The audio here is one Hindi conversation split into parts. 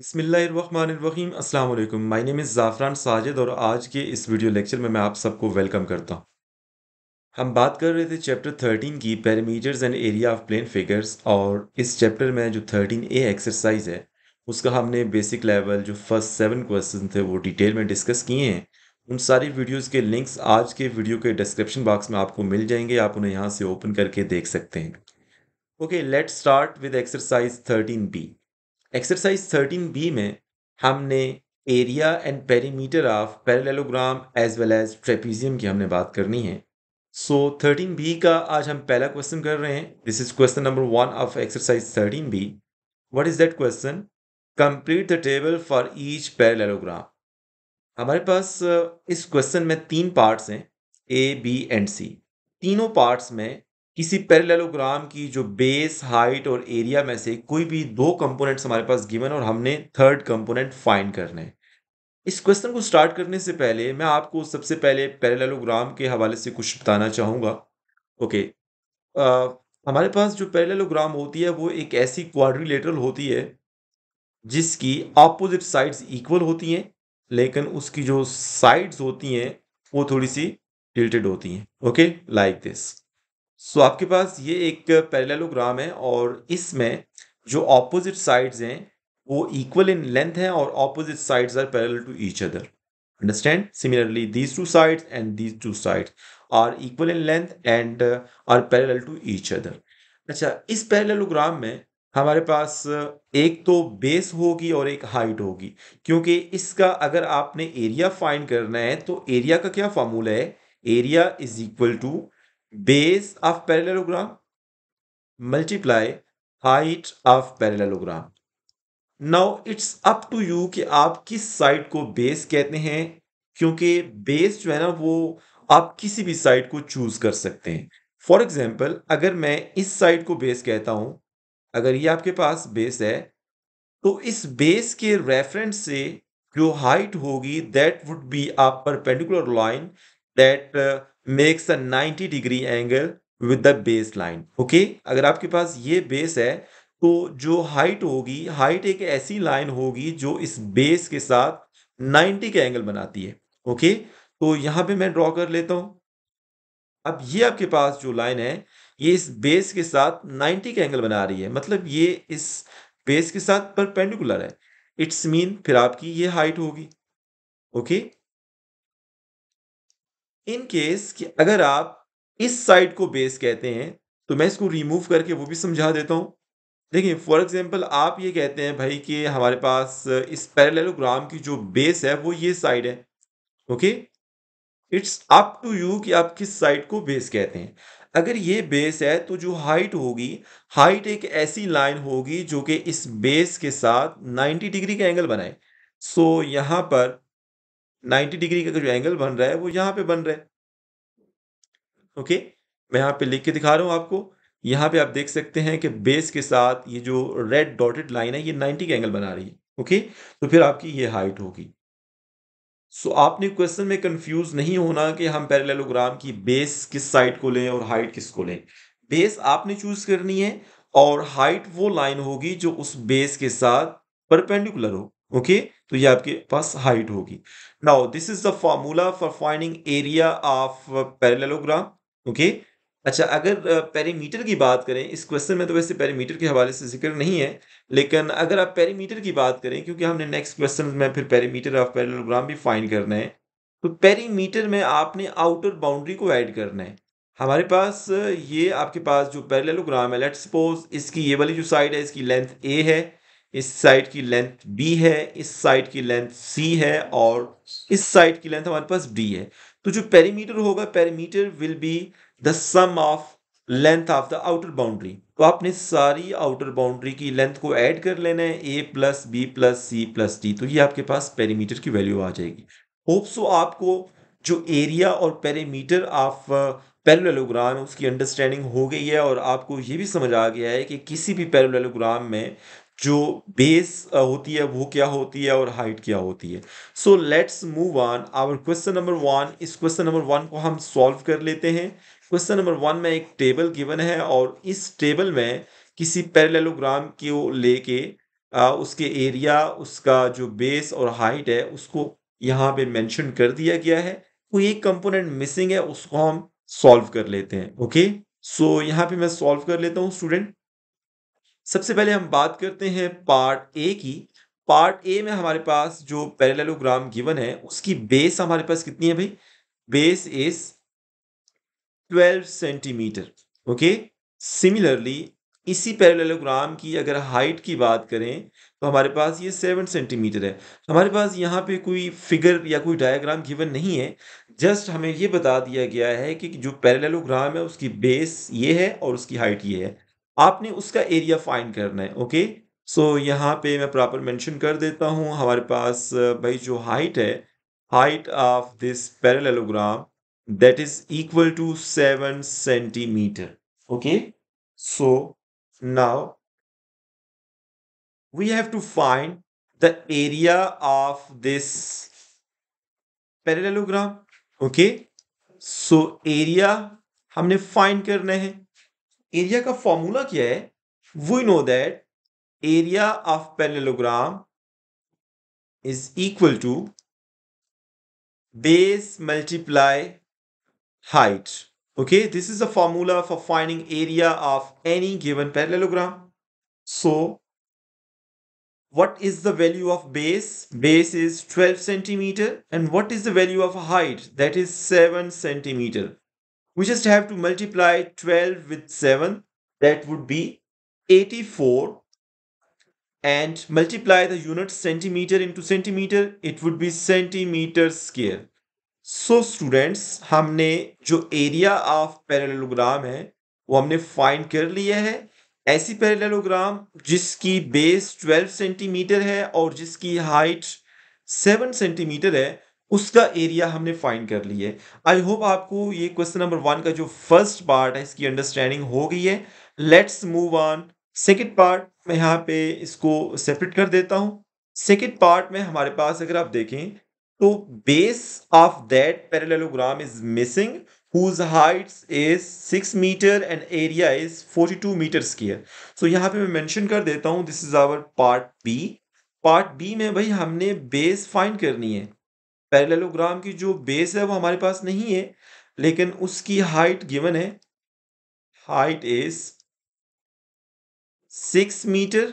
बिस्मिल्लाहिर्रहमानिर्रहीम अस्सलाम वालेकुम my name is Zafran Sajid और आज के इस वीडियो लेक्चर में मैं आप सबको वेलकम करता हूँ हम बात कर रहे थे चैप्टर 13 की parameters and area of plane figures और इस चैप्टर में जो 13 ए एक्सरसाइज है उसका हमने बेसिक लेवल जो फर्स्ट सेवन क्वेश्चन थे वो डिटेल में डिस्कस किए हैं उन सारी वीडियोज़ के लिंक्स आज के वीडियो के डिस्क्रिप्शन बॉक्स में आपको मिल जाएंगे आप उन्हें यहाँ से ओपन करके देख सकते हैं okay let start with exercise thirteen B exercise thirteen B में हमने area and perimeter of parallelogram as well as trapezium की हमने बात करनी है सो थर्टीन बी का आज हम पहला क्वेश्चन कर रहे हैं this is question number one of exercise thirteen B what is that question complete the table for each parallelogram हमारे पास इस क्वेश्चन में तीन पार्ट्स हैं ए बी एंड सी तीनों पार्ट्स में किसी पैरेललोग्राम की जो बेस हाइट और एरिया में से कोई भी दो कंपोनेंट्स हमारे पास गिवन और हमने थर्ड कंपोनेंट फाइंड करने हैं इस क्वेश्चन को स्टार्ट करने से पहले मैं आपको सबसे पहले पैरेललोग्राम के हवाले से कुछ बताना चाहूँगा ओके आ, हमारे पास जो पैरेललोग्राम होती है वो एक ऐसी क्वाड्रिलेटरल होती है जिसकी ऑपोजिट साइड्स इक्वल होती हैं लेकिन उसकी जो साइड्स होती हैं वो थोड़ी सी टिल्टेड होती हैं ओके लाइक दिस सो आपके पास ये एक पैरेललोग्राम है और इसमें जो ऑपोजिट साइड्स हैं वो इक्वल इन लेंथ हैं और opposite sides are parallel to each other understand similarly these two sides and these two sides are equal in length and are parallel to each other अच्छा इस पैरेललोग्राम में हमारे पास uh, एक तो बेस होगी और एक हाइट होगी क्योंकि इसका अगर आपने एरिया फाइंड करना है तो एरिया का क्या फार्मूला है area is equal to base of parallelogram multiply height of parallelogram now it's up to you कि आप किस साइड को बेस कहते हैं क्योंकि बेस जो है ना वो आप किसी भी साइड को चूज कर सकते हैं फॉर एग्जाम्पल अगर मैं इस साइड को बेस कहता हूं अगर ये आपके पास बेस है तो इस बेस के रेफरेंस से जो हाइट होगी दैट वुड बी आप perpendicular line that makes a 90 degree angle with the base line okay अगर आपके पास ये बेस है तो जो हाइट होगी हाइट एक ऐसी लाइन होगी जो इस बेस के साथ 90 का एंगल बनाती है ओके तो यहां पे मैं ड्रॉ कर लेता हूं अब ये आपके पास जो लाइन है ये इस बेस के साथ 90 का एंगल बना रही है मतलब ये इस बेस के साथ परपेंडिकुलर है इट्स मीन फिर आपकी ये हाइट होगी ओके इन केस कि अगर आप इस साइड को बेस कहते हैं तो मैं इसको रिमूव करके वो भी समझा देता हूँ देखिए फॉर एग्जांपल आप ये कहते हैं भाई कि हमारे पास इस पैरेललोग्राम की जो बेस है वो ये साइड है okay it's up to you कि आप किस साइड को बेस कहते हैं अगर ये बेस है तो जो हाइट होगी हाइट एक ऐसी लाइन होगी जो कि इस बेस के साथ 90 डिग्री का एंगल बनाए सो so, यहाँ पर 90 डिग्री का जो एंगल बन रहा है वो यहाँ पे बन रहा है ओके मैं यहाँ पे लिख के दिखा रहा हूँ आपको यहाँ पे आप देख सकते हैं कि बेस के साथ ये जो रेड डॉटेड लाइन है ये 90 का एंगल बना रही है ओके तो फिर आपकी ये हाइट होगी सो आपने क्वेश्चन में कंफ्यूज नहीं होना कि हम पैरेललोग्राम की बेस किस साइड को लें और हाइट किसको लें बेस आपने चूज करनी है और हाइट वो लाइन होगी जो उस बेस के साथ परपेंडिकुलर हो ओके तो ये आपके पास हाइट होगी now this is the formula for finding area of parallelogram okay अच्छा अगर पेरीमीटर uh, की बात करें इस क्वेश्चन में तो वैसे पेरीमीटर के हवाले से जिक्र नहीं है लेकिन अगर आप पेरीमीटर की बात करें क्योंकि हमने नेक्स्ट क्वेश्चन में फिर पेरीमीटर ऑफ पैरेलोग्राम भी फाइंड करना है तो पेरीमीटर में आपने आउटर बाउंड्री को ऐड करना है हमारे पास ये आपके पास जो पैरेलोग्राम है लेट सपोज इसकी ये वाली जो साइड है इसकी लेंथ ए है इस साइड की लेंथ बी है इस साइड की लेंथ सी है और इस साइड की लेंथ हमारे पास डी है तो जो पेरीमीटर होगा perimeter will be the sum of length of the outer boundary तो आपने सारी आउटर बाउंड्री की लेंथ को ऐड कर लेना है A plus B plus C plus D तो ये आपके पास पेरीमीटर की वैल्यू आ जाएगी होप सो आपको जो एरिया और पेरीमीटर ऑफ पैरेललोग्राम उसकी अंडरस्टैंडिंग हो गई है और आपको ये भी समझ आ गया है कि किसी भी पैरेललोग्राम में जो बेस होती है वो क्या होती है और हाइट क्या होती है so let's move on our question number one इस क्वेश्चन नंबर वन को हम सॉल्व कर लेते हैं क्वेश्चन नंबर वन में एक टेबल गिवन है और इस टेबल में किसी पैरेललोग्राम को लेके उसके एरिया उसका जो बेस और हाइट है उसको यहाँ पे मेंशन कर दिया गया है कोई तो एक कंपोनेंट मिसिंग है उसको हम सॉल्व कर लेते हैं ओके सो so, यहाँ पे मैं सॉल्व कर लेता हूँ स्टूडेंट सबसे पहले हम बात करते हैं पार्ट ए की पार्ट ए में हमारे पास जो पैरेललोग्राम गिवन है उसकी बेस हमारे पास कितनी है भाई base is 12 centimeter okay similarly इसी पैरेललोग्राम की अगर हाइट की बात करें तो हमारे पास ये सेवन सेंटीमीटर है तो हमारे पास यहाँ पे कोई फिगर या कोई डायग्राम गिवन नहीं है जस्ट हमें ये बता दिया गया है कि जो पैरेललोग्राम है उसकी बेस ये है और उसकी हाइट ये है आपने उसका एरिया फाइंड करना है ओके सो so, यहाँ पे मैं प्रॉपर मेंशन कर देता हूँ हमारे पास भाई जो हाइट है height of this parallelogram that is equal to seven centimeter okay so now we have to find the area of this parallelogram okay so area हमने फाइंड करना है Area का formula क्या है we know that area of parallelogram is equal to base multiply height okay this is the formula for finding area of any given parallelogram so what is the value of base base is 12 centimeter and what is the value of height that is 7 centimeter We just have to multiply 12 with 7. That would be 84 and multiply the unit centimeter into centimeter it would be centimeter square so, students humne jo area of parallelogram hai wo humne find kar लिया hai aisi parallelogram jiski base 12 centimeter hai aur jiski height 7 centimeter hai उसका एरिया हमने फाइंड कर लिया है आई होप आपको ये क्वेश्चन नंबर वन का जो फर्स्ट पार्ट है इसकी अंडरस्टैंडिंग हो गई है let's move on second part मैं यहाँ पे इसको सेपरेट कर देता हूँ सेकेंड पार्ट में हमारे पास अगर आप देखें तो base of that parallelogram is missing whose heights is six meter and area is forty two meter square. So यहाँ पे मैं मैंशन कर देता हूँ this is our part B part B में भाई हमने बेस फाइंड करनी है पैरेललोग्राम की जो बेस है वो हमारे पास नहीं है लेकिन उसकी हाइट गिवन है हाइट इज सिक्स मीटर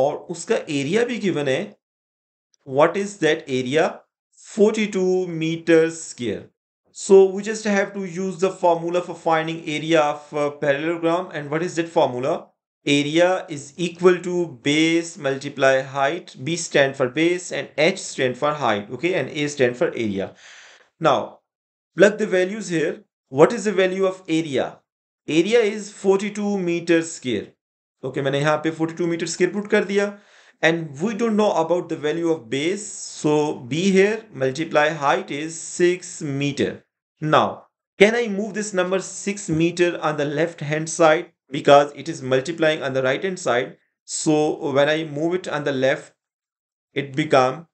और उसका एरिया भी गिवन है what is that area forty two meter square so we just have to use the formula for finding area of parallelogram and what is that formula area is equal to base multiply height b stand for base and h stand for height okay and a stand for area now plug the values here what is the value of area area is 42 meters square okay मैंने यहाँ पे 42 meter square put कर दिया and we don't know about the value of base so b here multiply height is 6 meter now can I move this number 6 meter on the left hand side because it is multiplying on the right hand side so when I move it on the left it become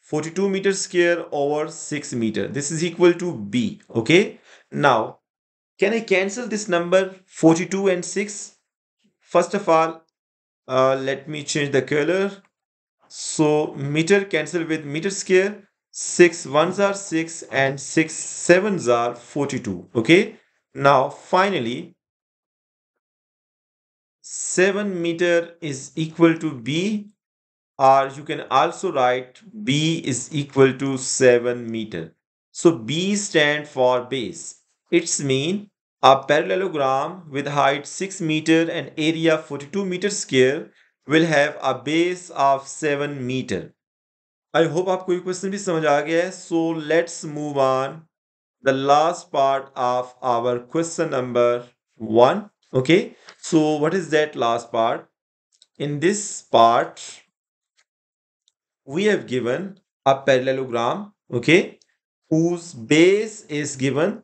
42 meter square over 6 meter this is equal to B okay now can I cancel this number 42 and 6 first of all uh, let me change the color so meter cancel with meter square 6 ones are 6 and 6 sevens are 42 okay now finally 7 meter is equal to b or you can also write b is equal to 7 meter. So b stand for base. Its mean a parallelogram with height 6 meter and area 42 meter square will have a base of 7 meter. I hope आपको ये question भी समझ So let's move on the last part of our question number 1 okay so what is that last part in this part we have given a parallelogram okay whose base is given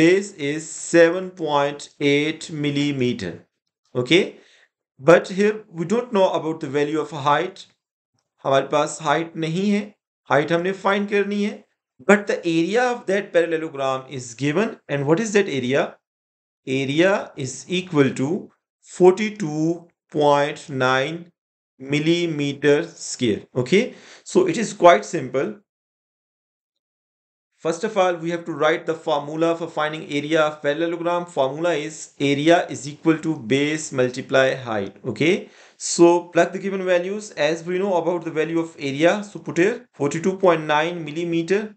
base is 7.8 millimeter okay but here we don't know about the value of height हमारे पास height नहीं है height हमने find करनी है but the area of that parallelogram is given and what is that area area is equal to 42.9 millimeter square okay so it is quite simple first of all we have to write the formula for finding area of parallelogram formula is area is equal to base multiply height okay so plug the given values as we know about the value of area so put here 42.9 millimeter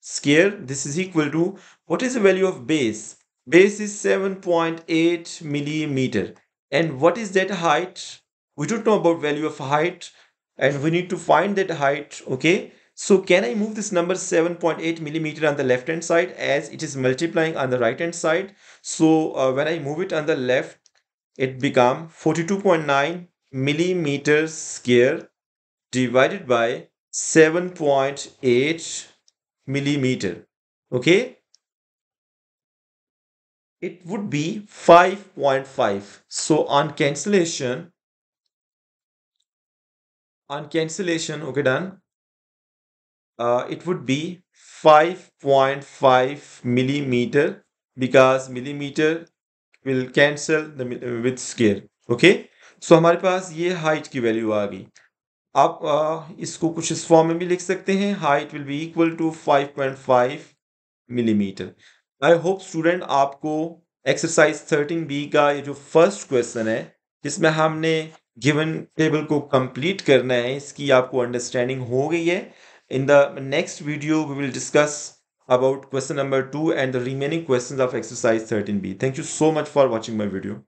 square this is equal to what is the value of base base is 7.8 millimeter and what is that height we don't know about value of height and we need to find that height okay so can I move this number 7.8 millimeter on the left hand side as it is multiplying on the right hand side so uh, when I move it on the left it become 42.9 millimeters square divided by 7.8 millimeter okay it would be 5.5 so on cancellation on cancellation okay done uh, it would be 5.5 millimeter because millimeter will cancel the with scale okay so हमारे पास ये height की value आ गई आप आ, इसको कुछ इस form में भी लिख सकते हैं height will be equal to 5.5 millimeter I hope student आपको एक्सरसाइज थर्टीन बी का ये जो फर्स्ट क्वेश्चन है जिसमें हमने गिवन टेबल को कंप्लीट करना है इसकी आपको अंडरस्टैंडिंग हो गई है in the next video we will discuss question number two and the remaining remaining of exercise exercise B thank you so much for watching my video